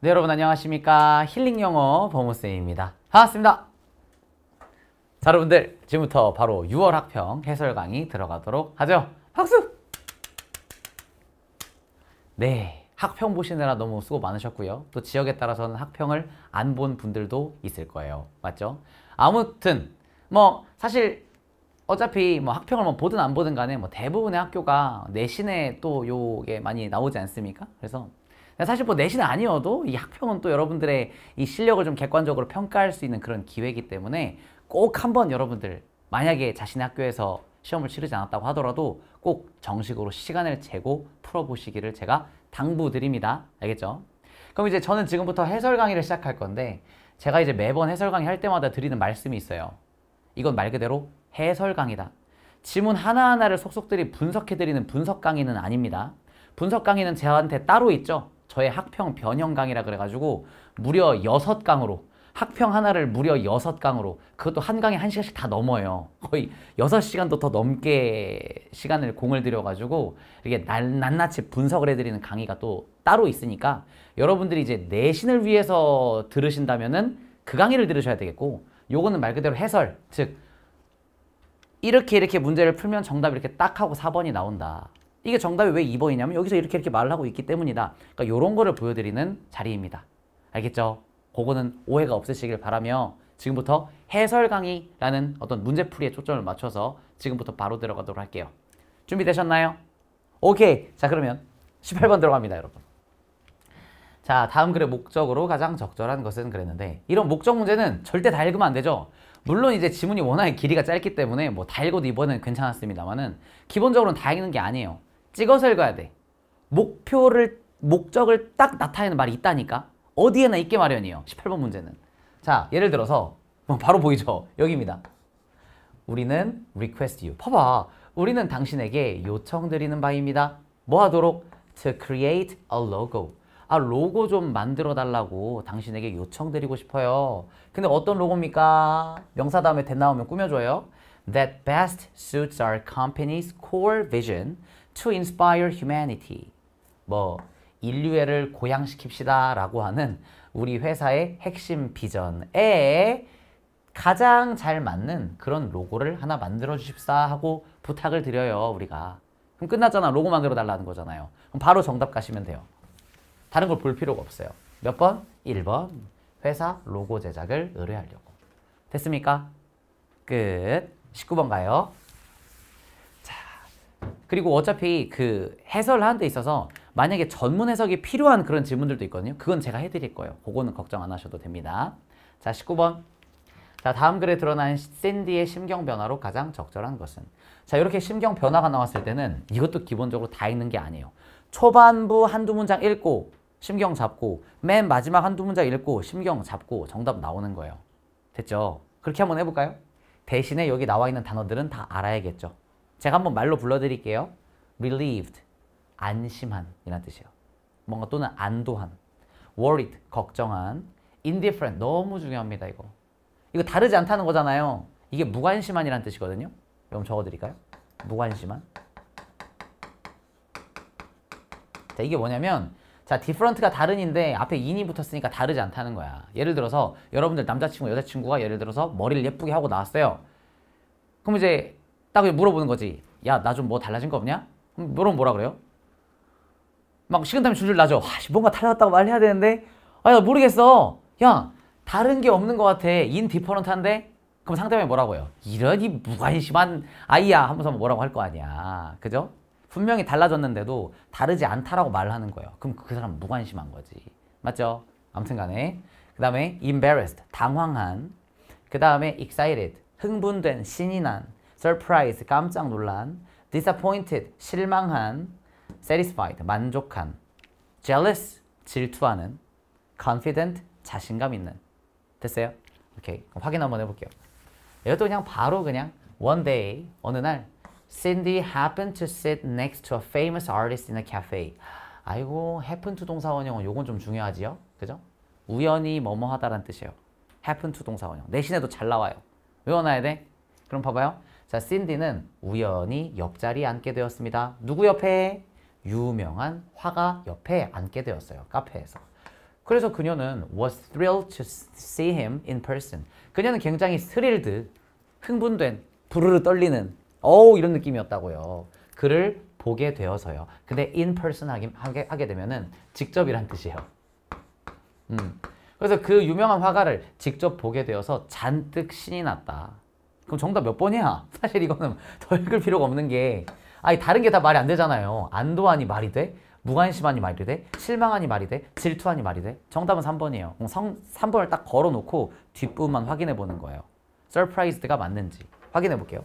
네 여러분 안녕하십니까 힐링 영어 보무쌤입니다 반갑습니다 자 여러분들 지금부터 바로 6월 학평 해설 강의 들어가도록 하죠 박수 네 학평 보시느라 너무 수고 많으셨고요 또 지역에 따라서는 학평을 안 본 분들도 있을 거예요 맞죠 아무튼 뭐 사실 어차피 뭐 학평을 뭐 보든 안 보든 간에 뭐 대부분의 학교가 내신에 또 요게 많이 나오지 않습니까 그래서 그러니까 사실 뭐 내신 아니어도 이 학평은 또 여러분들의 이 실력을 좀 객관적으로 평가할 수 있는 그런 기회이기 때문에 꼭 한번 여러분들 만약에 자신의 학교에서 시험을 치르지 않았다고 하더라도 꼭 정식으로 시간을 재고 풀어보시기를 제가 당부드립니다. 알겠죠? 그럼 이제 저는 지금부터 해설 강의를 시작할 건데 제가 이제 매번 해설 강의 할 때마다 드리는 말씀이 있어요. 이건 말 그대로 해설 강의다. 지문 하나하나를 속속들이 분석해드리는 분석 강의는 아닙니다. 분석 강의는 저한테 따로 있죠. 저의 학평 변형 강이라 그래가지고 무려 여섯 강으로 학평 하나를 무려 여섯 강으로 그것도 한 강에 한 시간씩 다 넘어요. 거의 여섯 시간도 더 넘게 시간을 공을 들여가지고 이게 렇 낱낱이 분석을 해드리는 강의가 또 따로 있으니까 여러분들이 이제 내신을 위해서 들으신다면은 그 강의를 들으셔야 되겠고 요거는 말 그대로 해설 즉 이렇게 이렇게 문제를 풀면 정답 이렇게 딱 하고 4번이 나온다. 이게 정답이 왜 2번이냐면 여기서 이렇게 이렇게 말을 하고 있기 때문이다. 그러니까 이런 거를 보여드리는 자리입니다. 알겠죠? 그거는 오해가 없으시길 바라며 지금부터 해설 강의라는 어떤 문제풀이에 초점을 맞춰서 지금부터 바로 들어가도록 할게요. 준비되셨나요? 오케이. 자 그러면 18번 들어갑니다 여러분. 자 다음 글의 목적으로 가장 적절한 것은 그랬는데 이런 목적 문제는 절대 다 읽으면 안 되죠. 물론 이제 지문이 워낙에 길이가 짧기 때문에 뭐 다 읽어도 이번엔 괜찮았습니다만은 기본적으로는 다 읽는 게 아니에요. 찍어서 읽어야 돼. 목표를 목적을 딱 나타내는 말이 있다니까. 어디에나 있게 마련이에요. 18번 문제는. 자, 예를 들어서 바로 보이죠? 여기입니다. 우리는 request you. 봐봐. 우리는 당신에게 요청드리는 바입니다. 뭐 하도록? to create a logo. 아, 로고 좀 만들어 달라고 당신에게 요청드리고 싶어요. 근데 어떤 로고입니까? 명사 다음에 t 나오면 꾸며줘요. That best suits our company's core vision to inspire humanity. 뭐 인류애를 고양시킵시다라고 하는 우리 회사의 핵심 비전에 가장 잘 맞는 그런 로고를 하나 만들어 주십사 하고 부탁을 드려요 우리가 그럼 끝났잖아 로고 만들어 달라는 거잖아요 그럼 바로 정답 가시면 돼요 다른 걸 볼 필요가 없어요 몇 번? 1번 회사 로고 제작을 의뢰하려고 됐습니까? 끝 19번 가요 그리고 어차피 그 해설하는 데 있어서 만약에 전문 해석이 필요한 그런 질문들도 있거든요. 그건 제가 해드릴 거예요. 그거는 걱정 안 하셔도 됩니다. 자, 19번. 자, 다음 글에 드러난 샌디의 심경 변화로 가장 적절한 것은? 자, 이렇게 심경 변화가 나왔을 때는 이것도 기본적으로 다 읽는 게 아니에요. 초반부 한두 문장 읽고 심경 잡고 맨 마지막 한두 문장 읽고 심경 잡고 정답 나오는 거예요. 됐죠? 그렇게 한번 해볼까요? 대신에 여기 나와 있는 단어들은 다 알아야겠죠. 제가 한 번 말로 불러드릴게요. relieved, 안심한 이란 뜻이에요. 뭔가 또는 안도한, worried, 걱정한, indifferent, 너무 중요합니다 이거. 이거 다르지 않다는 거잖아요. 이게 무관심한이란 뜻이거든요. 그럼 적어드릴까요? 무관심한. 자, 이게 뭐냐면 자, different가 다른인데 앞에 in이 붙었으니까 다르지 않다는 거야. 예를 들어서 여러분들 남자친구, 여자친구가 예를 들어서 머리를 예쁘게 하고 나왔어요. 그럼 이제 딱 물어보는 거지. 야, 나 좀 뭐 달라진 거 없냐? 물어보면 뭐라 그래요? 막 식은땀이 줄줄 나죠. 와, 뭔가 달라졌다고 말해야 되는데 아, 야, 모르겠어. 야, 다른 게 없는 것 같아. 인 디퍼런트한데? 그럼 상대방이 뭐라고 해요? 이런 이 무관심한 아이야 하면서 뭐 뭐라고 할 거 아니야. 그죠? 분명히 달라졌는데도 다르지 않다라고 말 하는 거예요. 그럼 그 사람 무관심한 거지. 맞죠? 아무튼 간에 그 다음에 embarrassed, 당황한 그 다음에 excited, 흥분된, 신이 난 surprise 깜짝 놀란 disappointed 실망한 satisfied 만족한 jealous 질투하는 confident 자신감 있는 됐어요? 오케이 확인 한번 해볼게요 이것도 그냥 바로 그냥 one day 어느 날 Cindy happened to sit next to a famous artist in a cafe 아이고 happen to 동사원형은 요건 좀 중요하지요 그죠? 우연히 뭐뭐 하다란 뜻이에요 happen to 동사원형 내신에도 잘 나와요 외워놔야 돼 그럼 봐봐요 자, 신디는 우연히 옆자리에 앉게 되었습니다. 누구 옆에? 유명한 화가 옆에 앉게 되었어요. 카페에서. 그래서 그녀는 was thrilled to see him in person. 그녀는 굉장히 스릴드, 흥분된, 부르르 떨리는 어우 이런 느낌이었다고요. 그를 보게 되어서요. 근데 in person 하게, 하게, 하게 되면은 직접이란 뜻이에요. 음. 그래서 그 유명한 화가를 직접 보게 되어서 잔뜩 신이 났다. 그럼 정답 몇 번이야? 사실 이거는 더 읽을 필요가 없는 게 아니 다른 게 다 말이 안 되잖아요. 안도하니 말이 돼? 무관심하니 말이 돼? 실망하니 말이 돼? 질투하니 말이 돼? 정답은 3번이에요. 성, 3번을 딱 걸어놓고 뒷부분만 확인해 보는 거예요. 서프라이즈드가 맞는지 확인해 볼게요.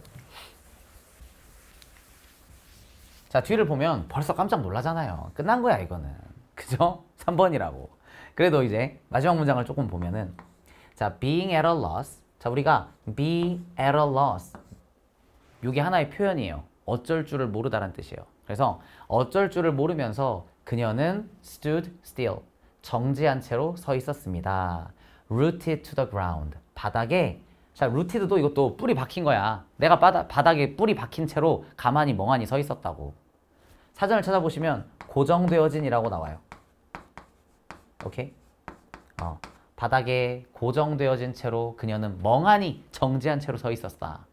자 뒤를 보면 벌써 깜짝 놀라잖아요. 끝난 거야 이거는. 그죠? 3번이라고. 그래도 이제 마지막 문장을 조금 보면은 자 being at a loss 자, 우리가 be at a loss. 이게 하나의 표현이에요. 어쩔 줄을 모르다는 뜻이에요. 그래서 어쩔 줄을 모르면서 그녀는 stood still. 정지한 채로 서 있었습니다. rooted to the ground. 바닥에 자, 루티드도 이것도 뿌리 박힌 거야. 내가 바다, 바닥에 뿌리 박힌 채로 가만히 멍하니 서 있었다고. 사전을 찾아보시면 고정되어진이라고 나와요. 오케이? 어. 바닥에 고정되어진 채로 그녀는 멍하니 정지한 채로 서 있었다.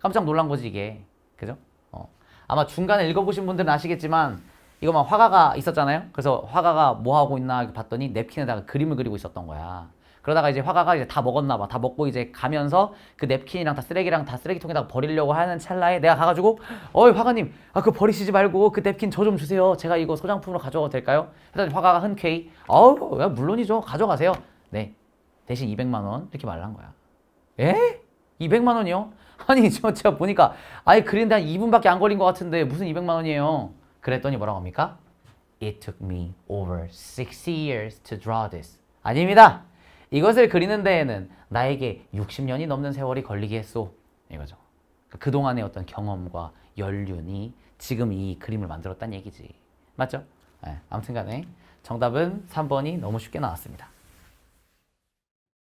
깜짝 놀란 거지 이게. 그죠? 어. 아마 중간에 읽어보신 분들은 아시겠지만 이거 막 화가가 있었잖아요. 그래서 화가가 뭐 하고 있나 봤더니 냅킨에다가 그림을 그리고 있었던 거야. 그러다가 이제 화가가 이제 다 먹었나 봐. 다 먹고 이제 가면서 그 냅킨이랑 다 쓰레기랑 다 쓰레기통에다가 버리려고 하는 찰나에 내가 가가지고 어이 화가님 아 그 버리시지 말고 그 냅킨 저 좀 주세요. 제가 이거 소장품으로 가져가도 될까요? 일단 화가가 흔쾌히 어우 물론이죠 가져가세요. 네. 대신 200만 원 이렇게 말한 거야. 에? 200만 원이요? 아니 저 제가 보니까 아예 그린데 한 2분밖에 안 걸린 것 같은데 무슨 200만 원이에요? 그랬더니 뭐라고 합니까? It took me over 60 years to draw this. 아닙니다. 이것을 그리는 데에는 나에게 60년이 넘는 세월이 걸리게 했소. 이거죠. 그동안의 어떤 경험과 연륜이 지금 이 그림을 만들었다는 얘기지. 맞죠? 네, 예, 아무튼 간에 정답은 3번이 너무 쉽게 나왔습니다.